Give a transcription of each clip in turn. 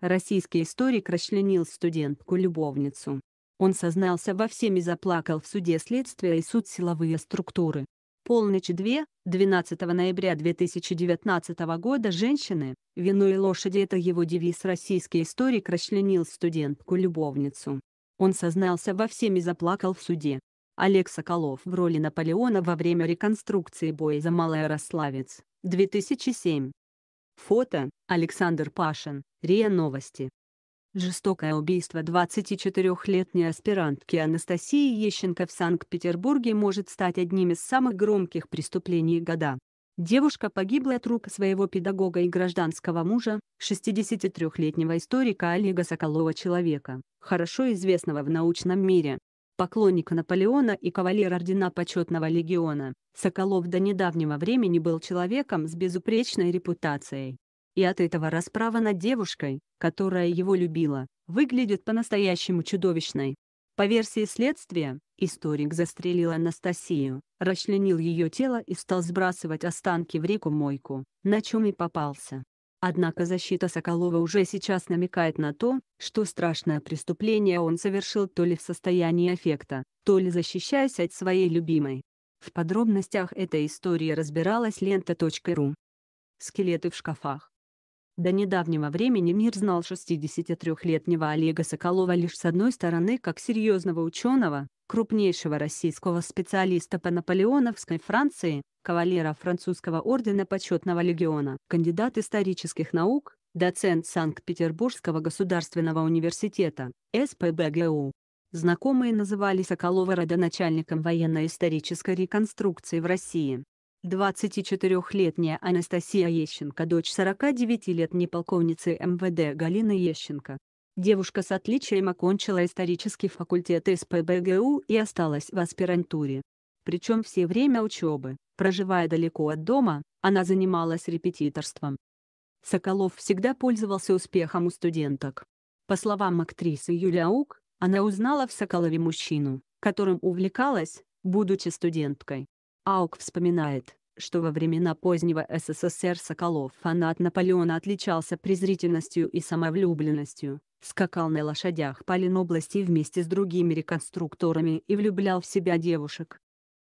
Российский историк расчленил студентку-любовницу. Он сознался во всем и заплакал в суде следствия и суд силовые структуры. Полночь 2, 12 ноября 2019 года «Женщины, вино и лошади» — это его девиз российский историк расчленил студентку-любовницу. Он сознался во всем и заплакал в суде. Олег Соколов в роли Наполеона во время реконструкции боя за Малоярославец, 2007. Фото, Александр Пашин. РИА Новости. Жестокое убийство 24-летней аспирантки Анастасии Ещенко в Санкт-Петербурге может стать одним из самых громких преступлений года. Девушка погибла от рук своего педагога и гражданского мужа, 63-летнего историка Олега Соколова-человека, хорошо известного в научном мире. Поклонник Наполеона и кавалер Ордена Почетного Легиона, Соколов до недавнего времени был человеком с безупречной репутацией и от этого расправа над девушкой, которая его любила, выглядит по-настоящему чудовищной. По версии следствия, историк застрелил Анастасию, расчленил ее тело и стал сбрасывать останки в реку-мойку, на чем и попался. Однако защита Соколова уже сейчас намекает на то, что страшное преступление он совершил то ли в состоянии аффекта, то ли защищаясь от своей любимой. В подробностях этой истории разбиралась лента.ру. Скелеты в шкафах. До недавнего времени мир знал 63-летнего Олега Соколова лишь с одной стороны как серьезного ученого, крупнейшего российского специалиста по наполеоновской Франции, кавалера французского ордена почетного легиона, кандидат исторических наук, доцент Санкт-Петербургского государственного университета, СПБГУ. Знакомые называли Соколова родоначальником военно-исторической реконструкции в России. 24-летняя Анастасия Ещенко, дочь 49-летней полковницы МВД Галины Ещенко. Девушка с отличием окончила исторический факультет СПБГУ и осталась в аспирантуре. Причем все время учебы, проживая далеко от дома, она занималась репетиторством. Соколов всегда пользовался успехом у студенток. По словам актрисы Юлия Ук, она узнала в Соколове мужчину, которым увлекалась, будучи студенткой. Аук вспоминает, что во времена позднего СССР Соколов фанат Наполеона отличался презрительностью и самовлюбленностью, скакал на лошадях по Ленобласти вместе с другими реконструкторами и влюблял в себя девушек.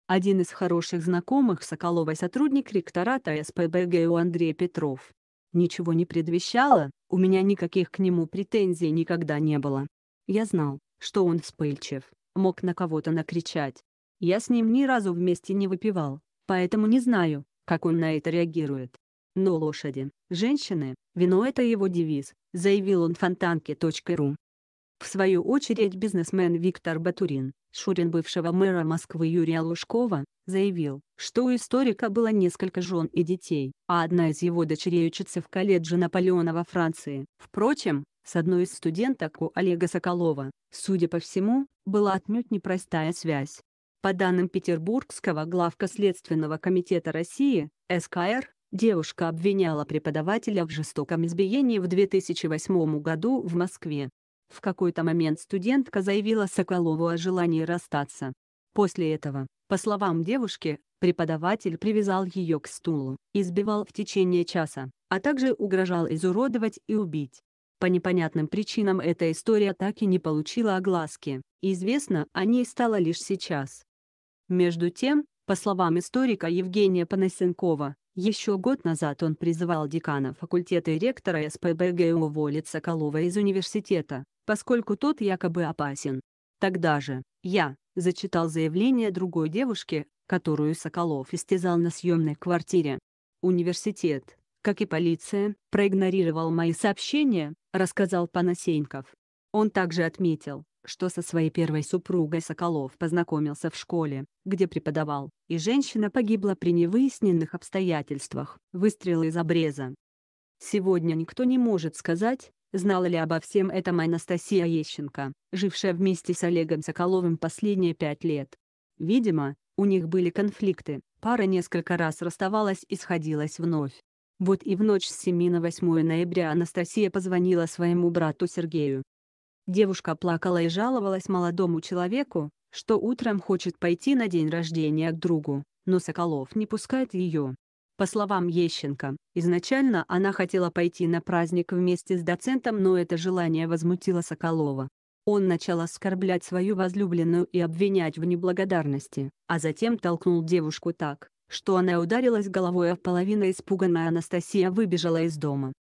Один из хороших знакомых Соколова сотрудник ректората СПБГУ Андрей Петров. Ничего не предвещало, у меня никаких к нему претензий никогда не было. Я знал, что он вспыльчив, мог на кого-то накричать, я с ним ни разу вместе не выпивал, поэтому не знаю, как он на это реагирует. Но лошади, женщины, вино – это его девиз, заявил он фонтанке.ру. В свою очередь бизнесмен Виктор Батурин, Шурин бывшего мэра Москвы Юрия Лужкова, заявил, что у историка было несколько жен и детей, а одна из его дочерей учится в колледже Наполеона во Франции. Впрочем, с одной из студенток у Олега Соколова, судя по всему, была отнюдь непростая связь. По данным петербургского главка Следственного комитета России, СКР, девушка обвиняла преподавателя в жестоком избиении в 2008 году в Москве. В какой-то момент студентка заявила Соколову о желании расстаться. После этого, по словам девушки, преподаватель привязал ее к стулу, избивал в течение часа, а также угрожал изуродовать и убить. По непонятным причинам эта история так и не получила огласки, известно о ней стало лишь сейчас. Между тем, по словам историка Евгения Панасенкова, еще год назад он призывал декана факультета и ректора СПБГУ уволить Соколова из университета, поскольку тот якобы опасен. Тогда же, я, зачитал заявление другой девушки, которую Соколов истязал на съемной квартире. Университет, как и полиция, проигнорировал мои сообщения, рассказал Панасенков. Он также отметил, что со своей первой супругой Соколов познакомился в школе, где преподавал, и женщина погибла при невыясненных обстоятельствах, выстрел из обреза. Сегодня никто не может сказать, знала ли обо всем этом Анастасия Ещенко, жившая вместе с Олегом Соколовым последние пять лет. Видимо, у них были конфликты, пара несколько раз расставалась и сходилась вновь. Вот и в ночь с 7 на 8 ноября Анастасия позвонила своему брату Сергею, Девушка плакала и жаловалась молодому человеку, что утром хочет пойти на день рождения к другу, но Соколов не пускает ее. По словам Ещенко, изначально она хотела пойти на праздник вместе с доцентом, но это желание возмутило Соколова. Он начал оскорблять свою возлюбленную и обвинять в неблагодарности, а затем толкнул девушку так, что она ударилась головой, а половина испуганная Анастасия выбежала из дома.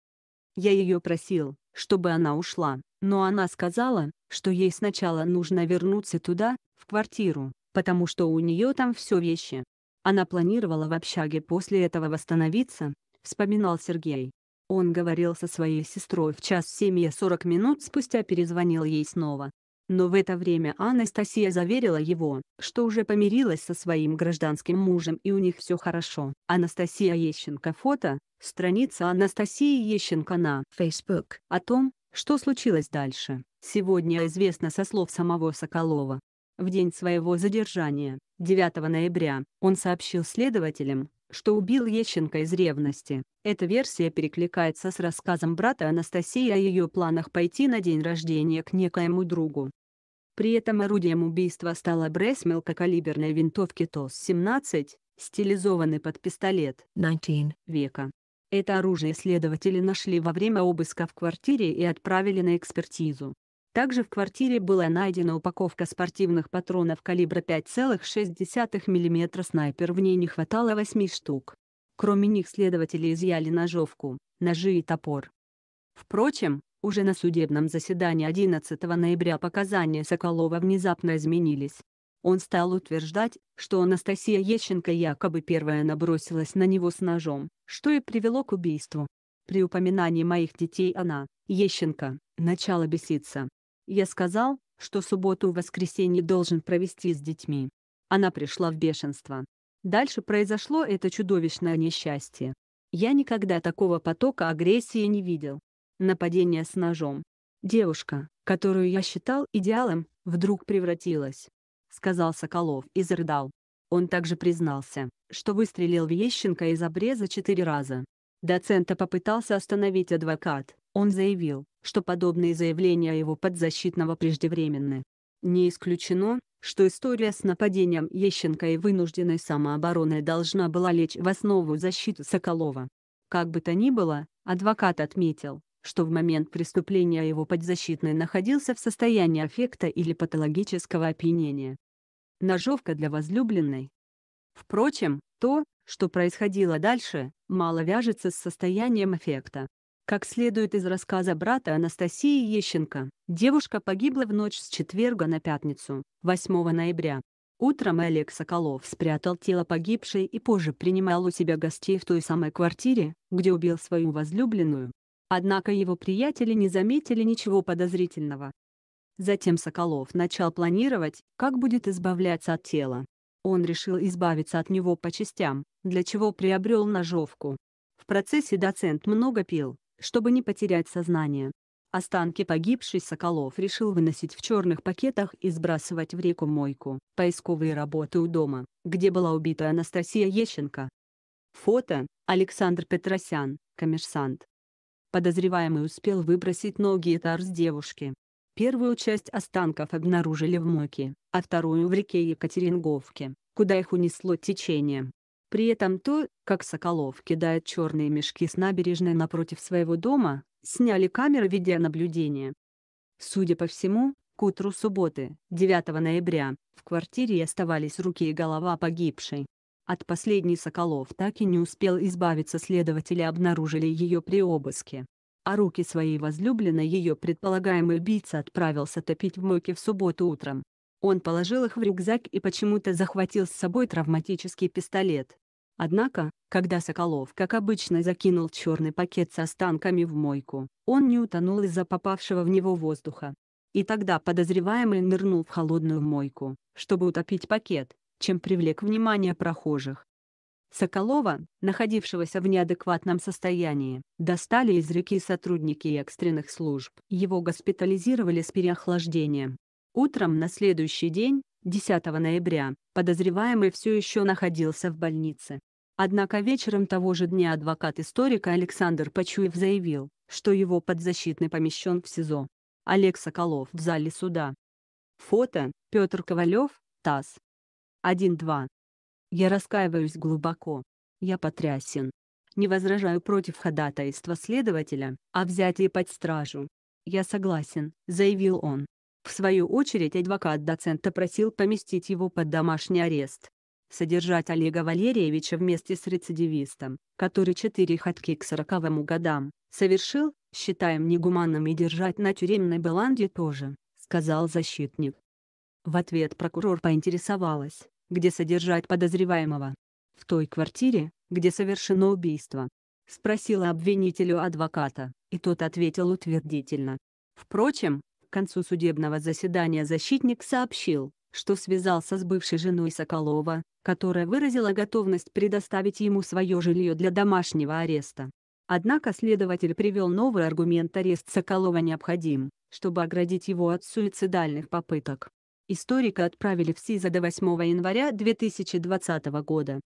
«Я ее просил, чтобы она ушла, но она сказала, что ей сначала нужно вернуться туда, в квартиру, потому что у нее там все вещи. Она планировала в общаге после этого восстановиться, вспоминал Сергей. Он говорил со своей сестрой в час 7 и минут спустя перезвонил ей снова. Но в это время Анастасия заверила его, что уже помирилась со своим гражданским мужем и у них все хорошо. Анастасия Ещенко фото, страница Анастасии Ещенко на Facebook. О том, что случилось дальше, сегодня известно со слов самого Соколова. В день своего задержания, 9 ноября, он сообщил следователям, что убил Ещенко из ревности. Эта версия перекликается с рассказом брата Анастасии о ее планах пойти на день рождения к некоему другу. При этом орудием убийства стала Брес мелкокалиберной винтовки ТОС-17, стилизованный под пистолет 19 века. Это оружие следователи нашли во время обыска в квартире и отправили на экспертизу. Также в квартире была найдена упаковка спортивных патронов калибра 5,6 мм «Снайпер», в ней не хватало 8 штук. Кроме них следователи изъяли ножовку, ножи и топор. Впрочем, уже на судебном заседании 11 ноября показания Соколова внезапно изменились. Он стал утверждать, что Анастасия Ещенко якобы первая набросилась на него с ножом, что и привело к убийству. При упоминании моих детей она, Ещенко, начала беситься, я сказал, что субботу и воскресенье должен провести с детьми. Она пришла в бешенство. Дальше произошло это чудовищное несчастье. Я никогда такого потока агрессии не видел. Нападение с ножом. Девушка, которую я считал идеалом, вдруг превратилась. Сказал Соколов и зарыдал. Он также признался, что выстрелил в Ещенко из обреза четыре раза. Доцента попытался остановить адвокат. Он заявил, что подобные заявления его подзащитного преждевременны. Не исключено, что история с нападением Ещенко и вынужденной самообороной должна была лечь в основу защиты Соколова. Как бы то ни было, адвокат отметил, что в момент преступления его подзащитный находился в состоянии аффекта или патологического опьянения. Ножовка для возлюбленной. Впрочем, то, что происходило дальше, мало вяжется с состоянием эффекта. Как следует из рассказа брата Анастасии Ещенко, девушка погибла в ночь с четверга на пятницу, 8 ноября. Утром Олег Соколов спрятал тело погибшей и позже принимал у себя гостей в той самой квартире, где убил свою возлюбленную. Однако его приятели не заметили ничего подозрительного. Затем Соколов начал планировать, как будет избавляться от тела. Он решил избавиться от него по частям, для чего приобрел ножовку. В процессе доцент много пил, чтобы не потерять сознание. Останки погибшей Соколов решил выносить в черных пакетах и сбрасывать в реку-мойку. Поисковые работы у дома, где была убита Анастасия Ещенко. Фото – Александр Петросян, коммерсант. Подозреваемый успел выбросить ноги и торс девушки. Первую часть останков обнаружили в мойке, а вторую в реке Екатеринговке куда их унесло течение. При этом то, как Соколов кидает черные мешки с набережной напротив своего дома, сняли камеры видеонаблюдения. Судя по всему, к утру субботы, 9 ноября, в квартире оставались руки и голова погибшей. От последней Соколов так и не успел избавиться, следователи обнаружили ее при обыске. А руки своей возлюбленной ее предполагаемый убийца отправился топить в мойке в субботу утром. Он положил их в рюкзак и почему-то захватил с собой травматический пистолет. Однако, когда Соколов, как обычно, закинул черный пакет с останками в мойку, он не утонул из-за попавшего в него воздуха. И тогда подозреваемый нырнул в холодную мойку, чтобы утопить пакет, чем привлек внимание прохожих. Соколова, находившегося в неадекватном состоянии, достали из реки сотрудники экстренных служб. Его госпитализировали с переохлаждением, Утром на следующий день, 10 ноября, подозреваемый все еще находился в больнице. Однако вечером того же дня адвокат историка Александр Почуев заявил, что его подзащитный помещен в СИЗО. Олег Соколов в зале суда. Фото Петр Ковалев, ТАСС. 1-2. Я раскаиваюсь глубоко. Я потрясен. Не возражаю против ходатайства следователя о взятии под стражу. Я согласен, заявил он. В свою очередь адвокат доцента просил поместить его под домашний арест. Содержать Олега Валерьевича вместе с рецидивистом, который четыре ходки к сороковому годам совершил, считаем негуманным и держать на тюремной баланде тоже, сказал защитник. В ответ прокурор поинтересовалась, где содержать подозреваемого. В той квартире, где совершено убийство. Спросила обвинителю адвоката, и тот ответил утвердительно. Впрочем, концу судебного заседания защитник сообщил, что связался с бывшей женой Соколова, которая выразила готовность предоставить ему свое жилье для домашнего ареста. Однако следователь привел новый аргумент арест Соколова необходим, чтобы оградить его от суицидальных попыток. Историка отправили в СИЗО до 8 января 2020 года.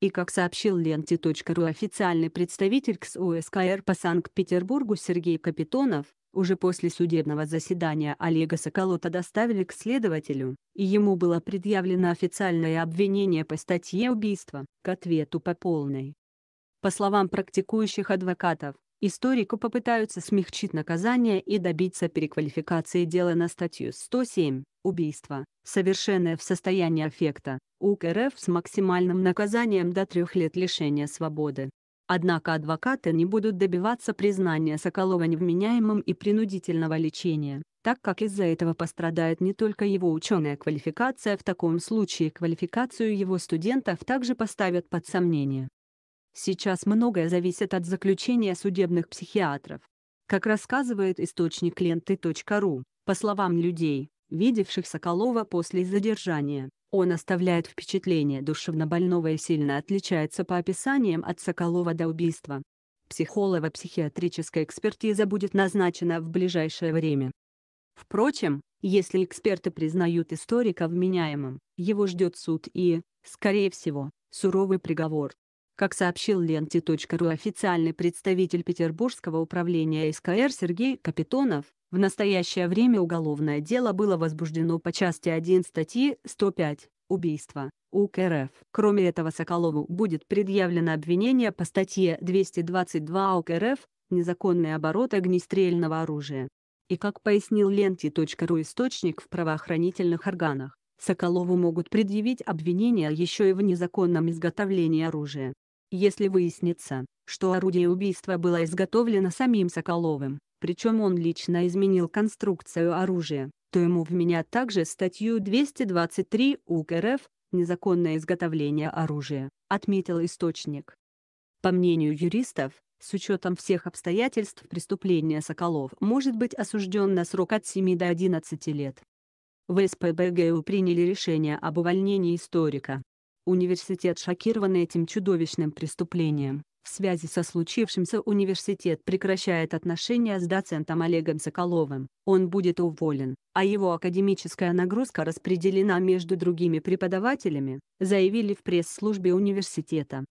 И как сообщил ленте.ру официальный представитель КСУСКР по Санкт-Петербургу Сергей Капитонов, уже после судебного заседания Олега Соколота доставили к следователю, и ему было предъявлено официальное обвинение по статье убийства, к ответу по полной. По словам практикующих адвокатов, историку попытаются смягчить наказание и добиться переквалификации дела на статью 107 «Убийство, совершенное в состоянии аффекта» УК РФ с максимальным наказанием до трех лет лишения свободы. Однако адвокаты не будут добиваться признания Соколова невменяемым и принудительного лечения, так как из-за этого пострадает не только его ученая квалификация, в таком случае квалификацию его студентов также поставят под сомнение. Сейчас многое зависит от заключения судебных психиатров. Как рассказывает источник ленты.ру, по словам людей, видевших Соколова после задержания. Он оставляет впечатление душевнобольного и сильно отличается по описаниям от Соколова до убийства. Психолого-психиатрическая экспертиза будет назначена в ближайшее время. Впрочем, если эксперты признают историка вменяемым, его ждет суд и, скорее всего, суровый приговор. Как сообщил ленте.ру официальный представитель Петербургского управления СКР Сергей Капитонов, в настоящее время уголовное дело было возбуждено по части 1 статьи 105 «Убийство» УК РФ. Кроме этого Соколову будет предъявлено обвинение по статье 222 УК РФ «Незаконный оборот огнестрельного оружия». И как пояснил ленте.ру источник в правоохранительных органах, Соколову могут предъявить обвинение еще и в незаконном изготовлении оружия. Если выяснится, что орудие убийства было изготовлено самим Соколовым, причем он лично изменил конструкцию оружия, то ему в меня также статью 223 УК РФ «Незаконное изготовление оружия», отметил источник. По мнению юристов, с учетом всех обстоятельств преступления Соколов может быть осужден на срок от 7 до 11 лет. В СПБГУ приняли решение об увольнении историка. Университет шокирован этим чудовищным преступлением. В связи со случившимся университет прекращает отношения с доцентом Олегом Соколовым, он будет уволен, а его академическая нагрузка распределена между другими преподавателями, заявили в пресс-службе университета.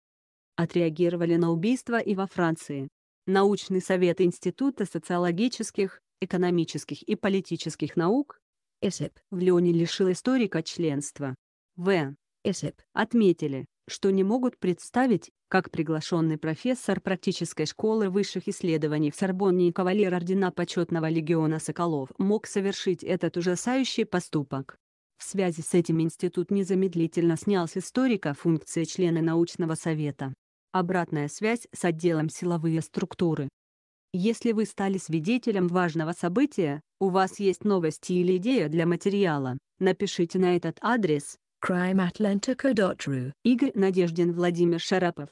Отреагировали на убийство и во Франции. Научный совет Института социологических, экономических и политических наук ЭСЭП в Лионе лишил историка членства. В. ЭСЭП отметили, что не могут представить, как приглашенный профессор практической школы высших исследований в Сорбонне и кавалер Ордена Почетного легиона Соколов мог совершить этот ужасающий поступок. В связи с этим институт незамедлительно снял с историка функции члена научного совета. Обратная связь с отделом «Силовые структуры». Если вы стали свидетелем важного события, у вас есть новости или идея для материала, напишите на этот адрес, crimeatlantica.ru Игорь Надеждин Владимир Шарапов